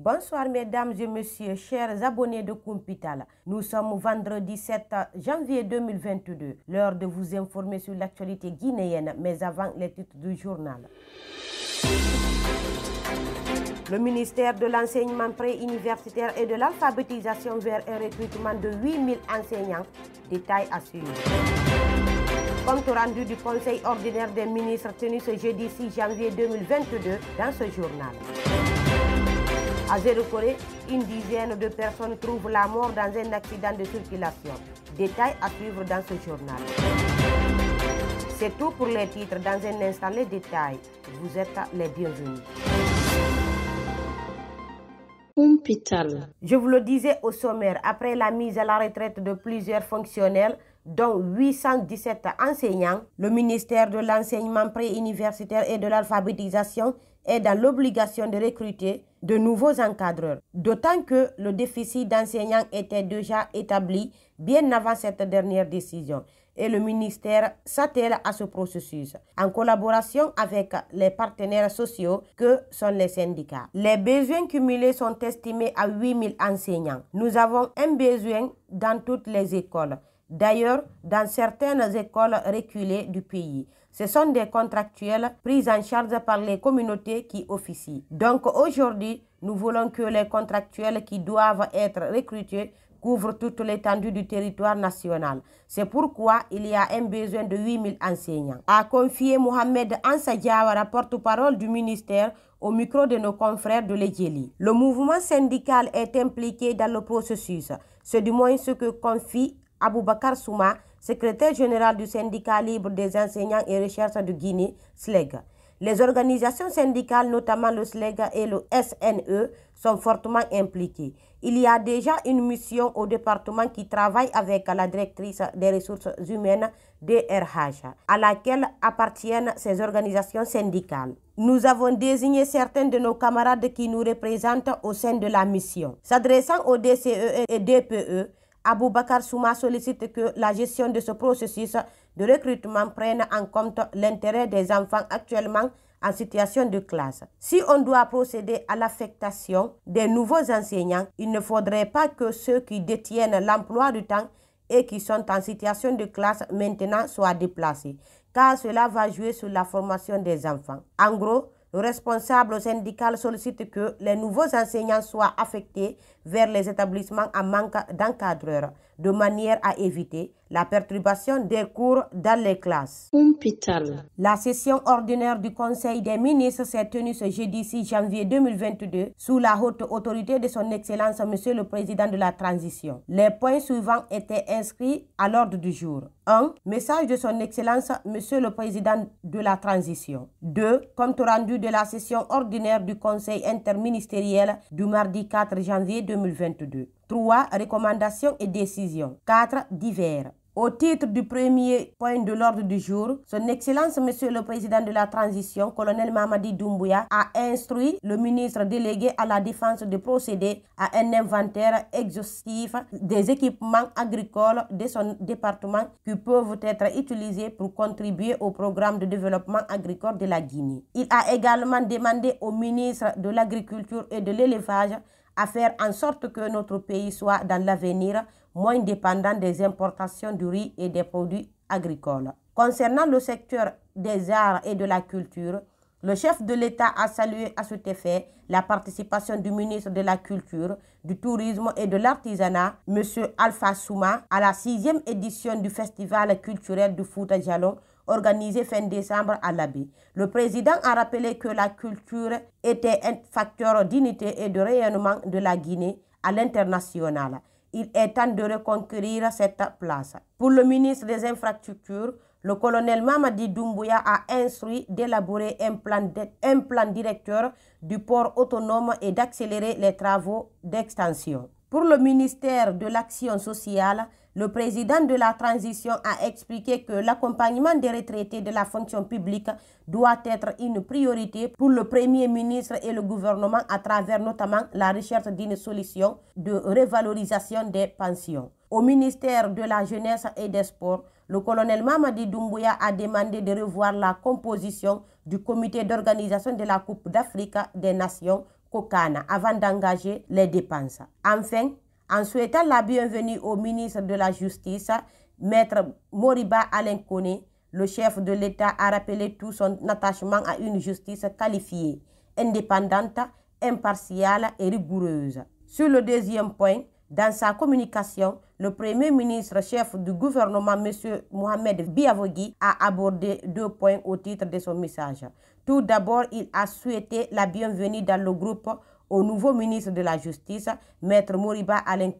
Bonsoir mesdames et messieurs, chers abonnés de Kumpital. Nous sommes vendredi 7 janvier 2022, l'heure de vous informer sur l'actualité guinéenne, mais avant les titres du journal. Le ministère de l'enseignement préuniversitaire et de l'alphabétisation vers un recrutement de 8000 enseignants, détail à suivre. Compte rendu du Conseil ordinaire des ministres tenu ce jeudi 6 janvier 2022 dans ce journal. À Zéro-Corée, une dizaine de personnes trouvent la mort dans un accident de circulation. Détails à suivre dans ce journal. C'est tout pour les titres. Dans un instant, les détails. Vous êtes les bienvenus. Je vous le disais au sommaire, après la mise à la retraite de plusieurs fonctionnaires, dont 817 enseignants, le ministère de l'enseignement préuniversitaire et de l'alphabétisation est dans l'obligation de recruter de nouveaux encadreurs, d'autant que le déficit d'enseignants était déjà établi bien avant cette dernière décision et le ministère s'attelle à ce processus en collaboration avec les partenaires sociaux que sont les syndicats. Les besoins cumulés sont estimés à 8000 enseignants. Nous avons un besoin dans toutes les écoles, d'ailleurs dans certaines écoles reculées du pays. Ce sont des contractuels pris en charge par les communautés qui officient. Donc aujourd'hui, nous voulons que les contractuels qui doivent être recrutés couvrent toute l'étendue du territoire national. C'est pourquoi il y a un besoin de 8000 enseignants. A confié Mohamed Ansa Diawara, porte-parole du ministère, au micro de nos confrères de l'Egeli. Le mouvement syndical est impliqué dans le processus. C'est du moins ce que confie Aboubakar Souma, secrétaire général du syndicat libre des enseignants et recherche de Guinée, SLEG. Les organisations syndicales, notamment le SLEG et le SNE, sont fortement impliquées. Il y a déjà une mission au département qui travaille avec la directrice des ressources humaines DRH, à laquelle appartiennent ces organisations syndicales. Nous avons désigné certains de nos camarades qui nous représentent au sein de la mission. S'adressant au DCE et DPE, Abou Bakar Souma sollicite que la gestion de ce processus de recrutement prenne en compte l'intérêt des enfants actuellement en situation de classe. Si on doit procéder à l'affectation des nouveaux enseignants, il ne faudrait pas que ceux qui détiennent l'emploi du temps et qui sont en situation de classe maintenant soient déplacés, car cela va jouer sur la formation des enfants. En gros, le responsable syndical sollicite que les nouveaux enseignants soient affectés vers les établissements en manque d'encadreurs, de manière à éviter la perturbation des cours dans les classes. La session ordinaire du Conseil des ministres s'est tenue ce jeudi 6 janvier 2022 sous la haute autorité de son Excellence Monsieur le Président de la Transition. Les points suivants étaient inscrits à l'ordre du jour. 1. Message de son Excellence Monsieur le Président de la Transition. 2. Compte rendu de la session ordinaire du Conseil interministériel du mardi 4 janvier 2022. 2022. 3. Recommandations et décisions. 4. Divers. Au titre du premier point de l'ordre du jour, Son Excellence Monsieur le Président de la Transition, Colonel Mamadi Doumbouya, a instruit le ministre délégué à la Défense de procéder à un inventaire exhaustif des équipements agricoles de son département qui peuvent être utilisés pour contribuer au programme de développement agricole de la Guinée. Il a également demandé au ministre de l'Agriculture et de l'Élevage à faire en sorte que notre pays soit dans l'avenir moins dépendant des importations du riz et des produits agricoles. Concernant le secteur des arts et de la culture, le chef de l'État a salué à cet effet la participation du ministre de la Culture, du Tourisme et de l'Artisanat, M. Alpha Souma, à la sixième édition du Festival culturel du Fouta Jalon organisé fin décembre à l'Abbé. Le président a rappelé que la culture était un facteur d'unité et de rayonnement de la Guinée à l'international. Il est temps de reconquérir cette place. Pour le ministre des Infrastructures, le colonel Mamadi Doumbouya a instruit d'élaborer un plan, un plan directeur du port autonome et d'accélérer les travaux d'extension. Pour le ministère de l'Action sociale, le président de la transition a expliqué que l'accompagnement des retraités de la fonction publique doit être une priorité pour le Premier ministre et le gouvernement à travers notamment la recherche d'une solution de revalorisation des pensions. Au ministère de la Jeunesse et des Sports, le colonel Mamadi Doumbouya a demandé de revoir la composition du comité d'organisation de la Coupe d'Afrique des Nations, Kokana avant d'engager les dépenses. Enfin, en souhaitant la bienvenue au ministre de la Justice, Maître Moriba Alain le chef de l'État a rappelé tout son attachement à une justice qualifiée, indépendante, impartiale et rigoureuse. Sur le deuxième point, dans sa communication, le Premier ministre chef du gouvernement, M. Mohamed Biavogui, a abordé deux points au titre de son message. Tout d'abord, il a souhaité la bienvenue dans le groupe au nouveau ministre de la Justice, Maître Moriba Alain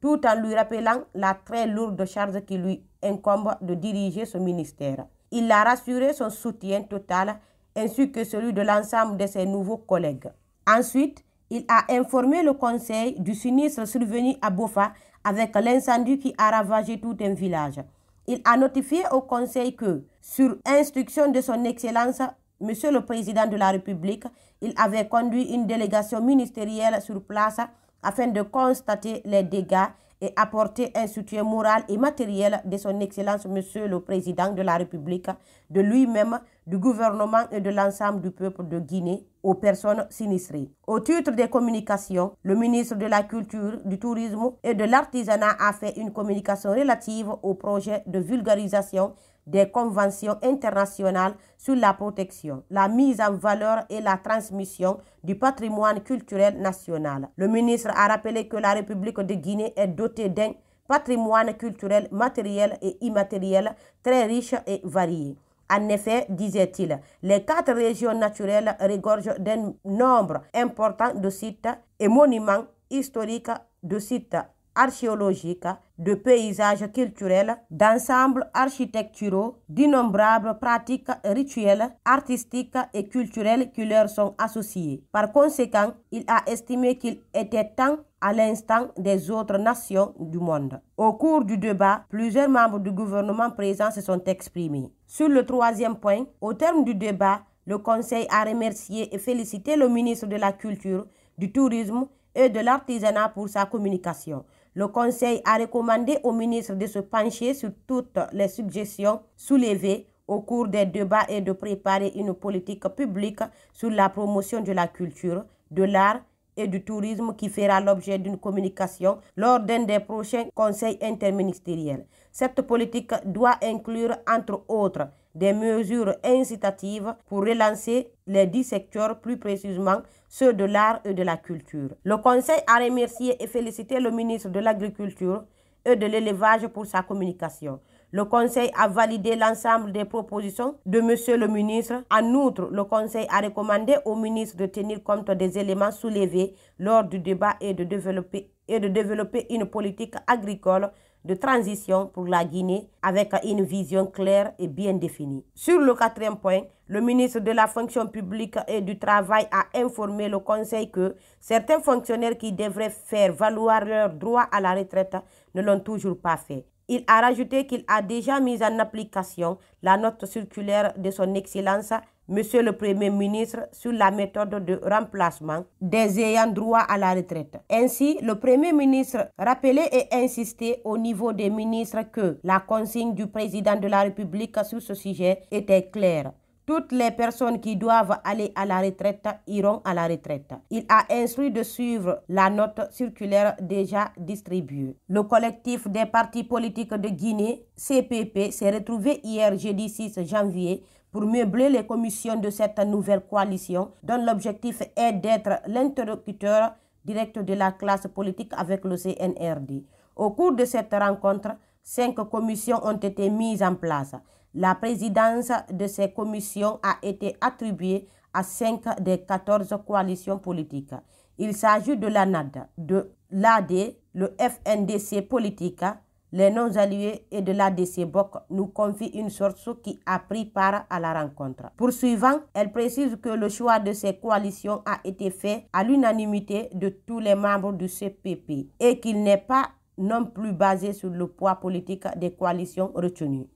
tout en lui rappelant la très lourde charge qui lui incombe de diriger ce ministère. Il a rassuré son soutien total ainsi que celui de l'ensemble de ses nouveaux collègues. Ensuite, il a informé le conseil du sinistre survenu à Bofa avec l'incendie qui a ravagé tout un village. Il a notifié au conseil que, sur instruction de son Excellence Monsieur le Président de la République, il avait conduit une délégation ministérielle sur place afin de constater les dégâts et apporter un soutien moral et matériel de son Excellence Monsieur le Président de la République, de lui-même, du gouvernement et de l'ensemble du peuple de Guinée aux personnes sinistrées. Au titre des communications, le ministre de la Culture, du Tourisme et de l'Artisanat a fait une communication relative au projet de vulgarisation des conventions internationales sur la protection, la mise en valeur et la transmission du patrimoine culturel national. Le ministre a rappelé que la République de Guinée est dotée d'un patrimoine culturel matériel et immatériel très riche et varié. En effet, disait-il, les quatre régions naturelles regorgent d'un nombre important de sites et monuments historiques de sites archéologiques, de paysages culturels, d'ensembles architecturaux, d'innombrables pratiques rituelles, artistiques et culturelles qui leur sont associées. Par conséquent, il a estimé qu'il était temps à l'instant des autres nations du monde. Au cours du débat, plusieurs membres du gouvernement présent se sont exprimés. Sur le troisième point, au terme du débat, le Conseil a remercié et félicité le ministre de la Culture, du Tourisme et de l'Artisanat pour sa communication. Le Conseil a recommandé au ministre de se pencher sur toutes les suggestions soulevées au cours des débats et de préparer une politique publique sur la promotion de la culture, de l'art et du tourisme qui fera l'objet d'une communication lors d'un des prochains conseils interministériels. Cette politique doit inclure, entre autres, des mesures incitatives pour relancer les dix secteurs, plus précisément ceux de l'art et de la culture. Le Conseil a remercié et félicité le ministre de l'Agriculture et de l'Élevage pour sa communication. Le Conseil a validé l'ensemble des propositions de M. le ministre. En outre, le Conseil a recommandé au ministre de tenir compte des éléments soulevés lors du débat et de développer, et de développer une politique agricole de transition pour la Guinée avec une vision claire et bien définie. Sur le quatrième point, le ministre de la fonction publique et du travail a informé le Conseil que certains fonctionnaires qui devraient faire valoir leur droit à la retraite ne l'ont toujours pas fait. Il a rajouté qu'il a déjà mis en application la note circulaire de son Excellence, Monsieur le Premier ministre, sur la méthode de remplacement des ayants droit à la retraite. Ainsi, le Premier ministre rappelait et insistait au niveau des ministres que la consigne du président de la République sur ce sujet était claire. Toutes les personnes qui doivent aller à la retraite iront à la retraite. Il a instruit de suivre la note circulaire déjà distribuée. Le collectif des partis politiques de Guinée, CPP, s'est retrouvé hier jeudi 6 janvier pour meubler les commissions de cette nouvelle coalition dont l'objectif est d'être l'interlocuteur direct de la classe politique avec le CNRD. Au cours de cette rencontre, cinq commissions ont été mises en place. La présidence de ces commissions a été attribuée à cinq des 14 coalitions politiques. Il s'agit de l'ANAD, de l'AD, le FNDC Politica, les non-alliés et de l'ADC BOC nous confie une source qui a pris part à la rencontre. Poursuivant, elle précise que le choix de ces coalitions a été fait à l'unanimité de tous les membres du CPP et qu'il n'est pas non plus basé sur le poids politique des coalitions retenues.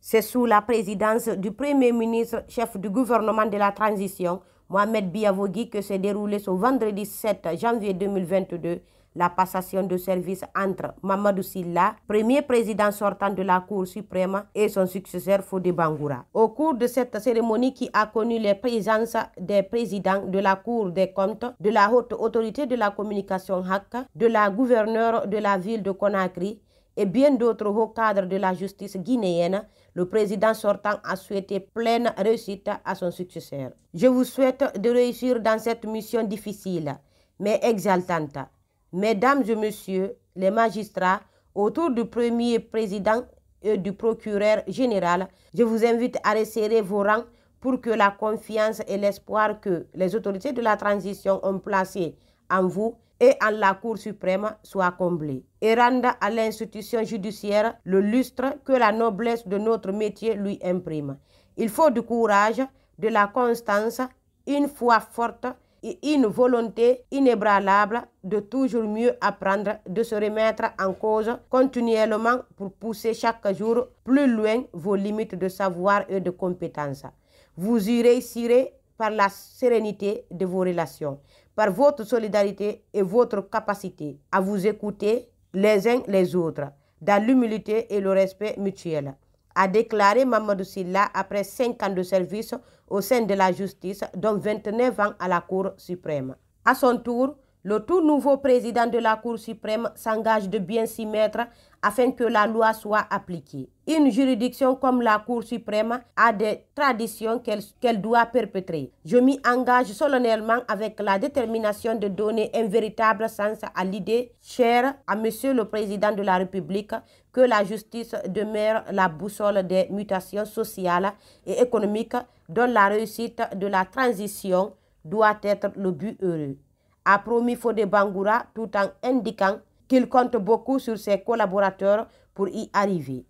C'est sous la présidence du Premier ministre, chef du gouvernement de la transition, Mohamed Biavogui, que s'est déroulée ce vendredi 7 janvier 2022 la passation de service entre Mamadou Silla, premier président sortant de la Cour suprême, et son successeur Fodé Bangoura. Au cours de cette cérémonie qui a connu les présences des présidents de la Cour des comptes, de la haute autorité de la communication HAC, de la gouverneure de la ville de Conakry, et bien d'autres hauts cadres de la justice guinéenne, le président sortant a souhaité pleine réussite à son successeur. Je vous souhaite de réussir dans cette mission difficile, mais exaltante. Mesdames et messieurs, les magistrats, autour du premier président et du procureur général, je vous invite à resserrer vos rangs pour que la confiance et l'espoir que les autorités de la transition ont placé en vous et en la Cour suprême soit comblée et rende à l'institution judiciaire le lustre que la noblesse de notre métier lui imprime. Il faut du courage, de la constance, une foi forte et une volonté inébranlable de toujours mieux apprendre, de se remettre en cause continuellement pour pousser chaque jour plus loin vos limites de savoir et de compétence. Vous y réussirez par la sérénité de vos relations, par votre solidarité et votre capacité à vous écouter les uns les autres, dans l'humilité et le respect mutuel, a déclaré Mamadou Silla après cinq ans de service au sein de la justice, dont 29 ans à la Cour suprême. À son tour, le tout nouveau président de la Cour suprême s'engage de bien s'y mettre afin que la loi soit appliquée. Une juridiction comme la Cour suprême a des traditions qu'elle doit perpétrer. Je m'y engage solennellement avec la détermination de donner un véritable sens à l'idée chère à Monsieur le Président de la République que la justice demeure la boussole des mutations sociales et économiques dont la réussite de la transition doit être le but heureux a promis Fode Bangoura tout en indiquant qu'il compte beaucoup sur ses collaborateurs pour y arriver.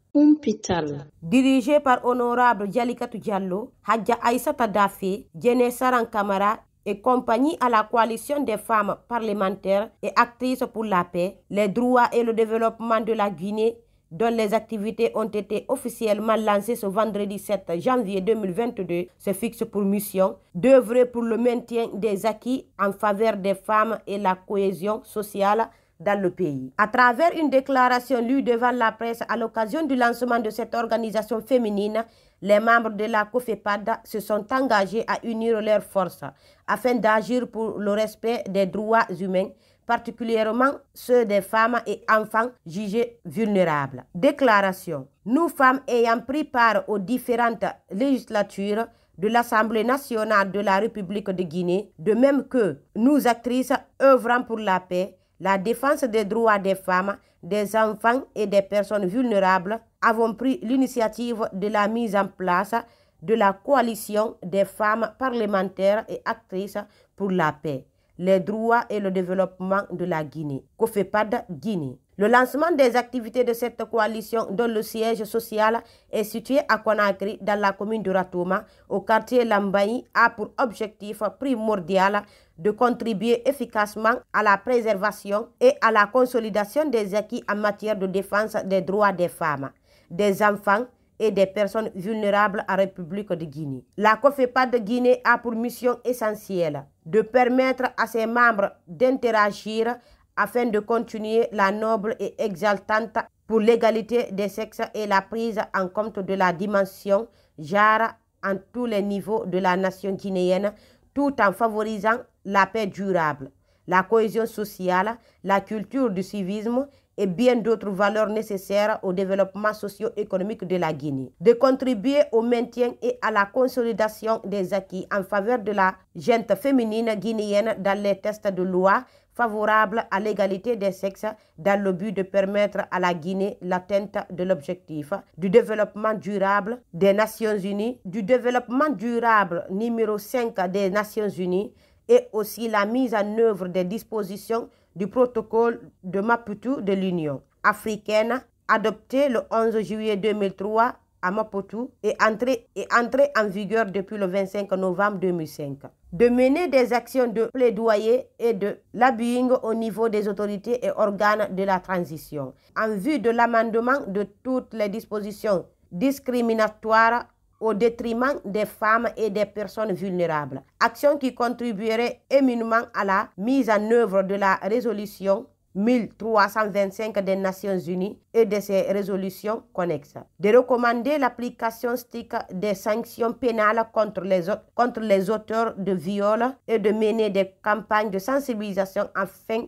Dirigé par Honorable Djalikatou Diallo, Hadja Aïssa Tadafi, Djene Saran Kamara et compagnie à la coalition des femmes parlementaires et actrices pour la paix, les droits et le développement de la Guinée dont les activités ont été officiellement lancées ce vendredi 7 janvier 2022, se fixe pour mission d'œuvrer pour le maintien des acquis en faveur des femmes et la cohésion sociale dans le pays. À travers une déclaration lue devant la presse à l'occasion du lancement de cette organisation féminine, les membres de la COFEPAD se sont engagés à unir leurs forces afin d'agir pour le respect des droits humains particulièrement ceux des femmes et enfants jugés vulnérables. Déclaration. Nous, femmes ayant pris part aux différentes législatures de l'Assemblée nationale de la République de Guinée, de même que nous, actrices œuvrant pour la paix, la défense des droits des femmes, des enfants et des personnes vulnérables, avons pris l'initiative de la mise en place de la coalition des femmes parlementaires et actrices pour la paix les droits et le développement de la Guinée, COFEPAD Guinée. Le lancement des activités de cette coalition, dont le siège social est situé à Conakry, dans la commune de Ratouma, au quartier Lambaye, a pour objectif primordial de contribuer efficacement à la préservation et à la consolidation des acquis en matière de défense des droits des femmes, des enfants, et des personnes vulnérables à République de Guinée. La COFEPA de Guinée a pour mission essentielle de permettre à ses membres d'interagir afin de continuer la noble et exaltante pour l'égalité des sexes et la prise en compte de la dimension genre en tous les niveaux de la nation guinéenne, tout en favorisant la paix durable, la cohésion sociale, la culture du civisme et bien d'autres valeurs nécessaires au développement socio-économique de la Guinée, de contribuer au maintien et à la consolidation des acquis en faveur de la gente féminine guinéenne dans les tests de loi favorables à l'égalité des sexes dans le but de permettre à la Guinée l'atteinte de l'objectif du développement durable des Nations Unies, du développement durable numéro 5 des Nations Unies et aussi la mise en œuvre des dispositions du protocole de Maputo de l'Union africaine adopté le 11 juillet 2003 à Maputo et entré, entré en vigueur depuis le 25 novembre 2005. De mener des actions de plaidoyer et de lobbying au niveau des autorités et organes de la transition en vue de l'amendement de toutes les dispositions discriminatoires au détriment des femmes et des personnes vulnérables. Action qui contribuerait éminemment à la mise en œuvre de la résolution 1325 des Nations Unies et de ses résolutions connexes. De recommander l'application stricte des sanctions pénales contre les, contre les auteurs de viols et de mener des campagnes de sensibilisation afin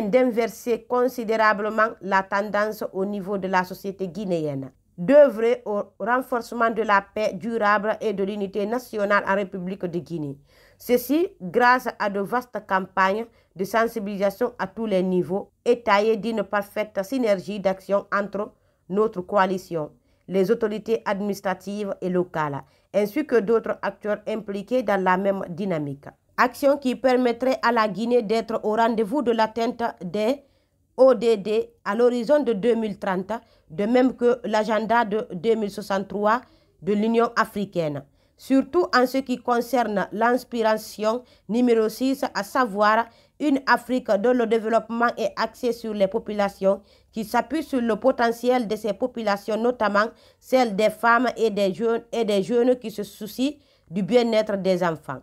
d'inverser considérablement la tendance au niveau de la société guinéenne d'œuvrer au renforcement de la paix durable et de l'unité nationale en République de Guinée. Ceci grâce à de vastes campagnes de sensibilisation à tous les niveaux, et taillées d'une parfaite synergie d'action entre notre coalition, les autorités administratives et locales, ainsi que d'autres acteurs impliqués dans la même dynamique. Action qui permettrait à la Guinée d'être au rendez-vous de l'atteinte des ODD à l'horizon de 2030, de même que l'agenda de 2063 de l'Union africaine, surtout en ce qui concerne l'inspiration numéro 6, à savoir une Afrique dont le développement est axé sur les populations, qui s'appuie sur le potentiel de ces populations, notamment celle des femmes et des jeunes, et des jeunes qui se soucient du bien-être des enfants.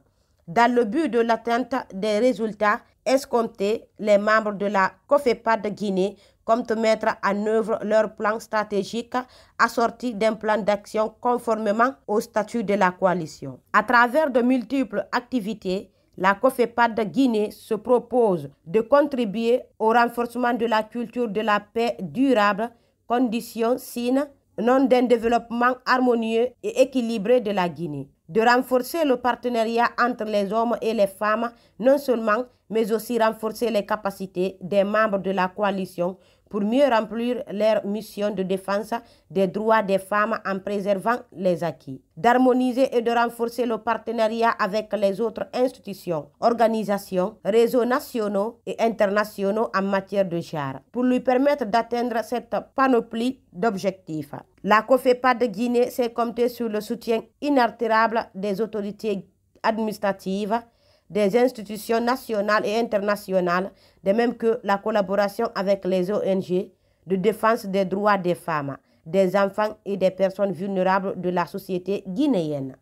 Dans le but de l'atteinte des résultats escompter les membres de la COFEPAD de Guinée comme mettre en œuvre leur plan stratégique assorti d'un plan d'action conformément au statut de la coalition. À travers de multiples activités, la COFEPAD de Guinée se propose de contribuer au renforcement de la culture de la paix durable, condition sine non d'un développement harmonieux et équilibré de la Guinée de renforcer le partenariat entre les hommes et les femmes, non seulement, mais aussi renforcer les capacités des membres de la coalition pour mieux remplir leur mission de défense des droits des femmes en préservant les acquis, d'harmoniser et de renforcer le partenariat avec les autres institutions, organisations, réseaux nationaux et internationaux en matière de genre, pour lui permettre d'atteindre cette panoplie d'objectifs. La COFEPA de Guinée s'est comptée sur le soutien inaltérable des autorités administratives des institutions nationales et internationales, de même que la collaboration avec les ONG de défense des droits des femmes, des enfants et des personnes vulnérables de la société guinéenne.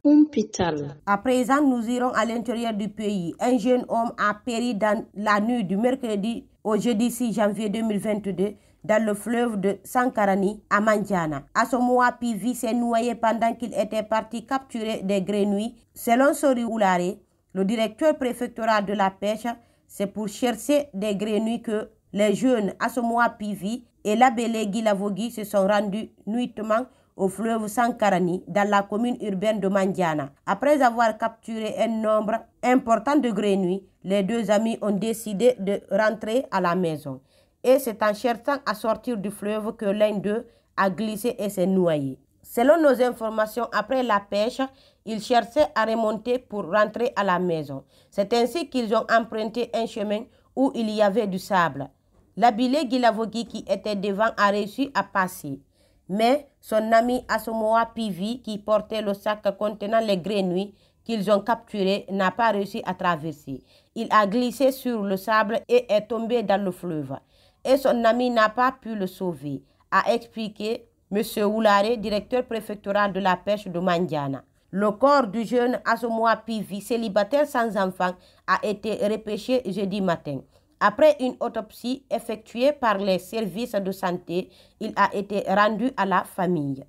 À présent, nous irons à l'intérieur du pays. Un jeune homme a péri dans la nuit du mercredi au jeudi 6 janvier 2022 dans le fleuve de Sankarani à Mandiana. Asomoa Pivi s'est noyé pendant qu'il était parti capturer des grenouilles, selon Sori Oulare, le directeur préfectoral de la pêche, c'est pour chercher des grenouilles que les jeunes Asomoa Pivi et l'abélé Guilavogui se sont rendus nuitement au fleuve Sankarani dans la commune urbaine de Mandiana. Après avoir capturé un nombre important de grenouilles, les deux amis ont décidé de rentrer à la maison. Et c'est en cherchant à sortir du fleuve que l'un d'eux a glissé et s'est noyé. Selon nos informations, après la pêche, ils cherchaient à remonter pour rentrer à la maison. C'est ainsi qu'ils ont emprunté un chemin où il y avait du sable. L'habilé Guilavogui qui était devant a réussi à passer. Mais son ami Asomoa Pivi, qui portait le sac contenant les grenouilles qu'ils ont capturées, n'a pas réussi à traverser. Il a glissé sur le sable et est tombé dans le fleuve. Et son ami n'a pas pu le sauver, a expliqué Monsieur Oulare, directeur préfectoral de la pêche de Mandiana. Le corps du jeune Asomoa Pivi, célibataire sans enfant, a été repêché jeudi matin. Après une autopsie effectuée par les services de santé, il a été rendu à la famille.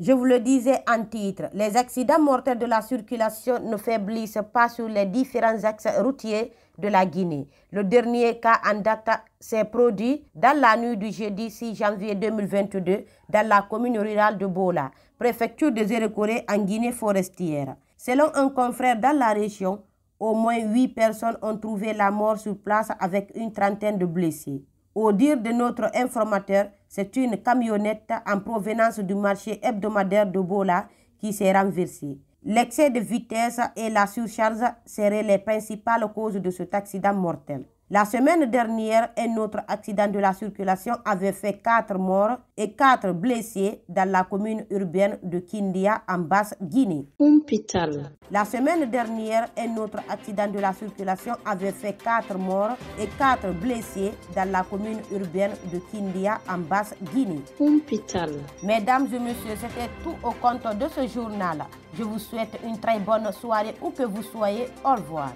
Je vous le disais en titre, les accidents mortels de la circulation ne faiblissent pas sur les différents axes routiers de la Guinée. Le dernier cas en date s'est produit dans la nuit du jeudi 6 janvier 2022 dans la commune rurale de Bola, préfecture de Zérecoré en Guinée forestière. Selon un confrère dans la région, au moins huit personnes ont trouvé la mort sur place avec une trentaine de blessés. Au dire de notre informateur, c'est une camionnette en provenance du marché hebdomadaire de Bola qui s'est renversée. L'excès de vitesse et la surcharge seraient les principales causes de cet accident mortel. La semaine dernière, un autre accident de la circulation avait fait 4 morts et 4 blessés dans la commune urbaine de Kindia en Basse-Guinée. La semaine dernière, un autre accident de la circulation avait fait quatre morts et quatre blessés dans la commune urbaine de Kindia en Basse-Guinée. Mesdames et messieurs, c'était tout au compte de ce journal. Je vous souhaite une très bonne soirée où que vous soyez. Au revoir.